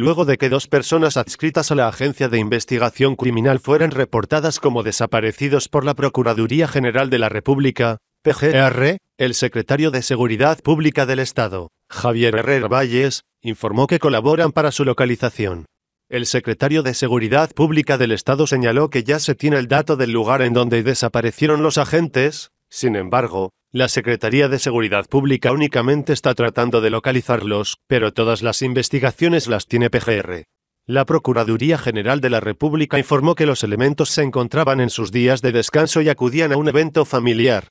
luego de que dos personas adscritas a la Agencia de Investigación Criminal fueran reportadas como desaparecidos por la Procuraduría General de la República, PGR, el secretario de Seguridad Pública del Estado, Javier Herrera Valles, informó que colaboran para su localización. El secretario de Seguridad Pública del Estado señaló que ya se tiene el dato del lugar en donde desaparecieron los agentes, sin embargo, la Secretaría de Seguridad Pública únicamente está tratando de localizarlos, pero todas las investigaciones las tiene PGR. La Procuraduría General de la República informó que los elementos se encontraban en sus días de descanso y acudían a un evento familiar,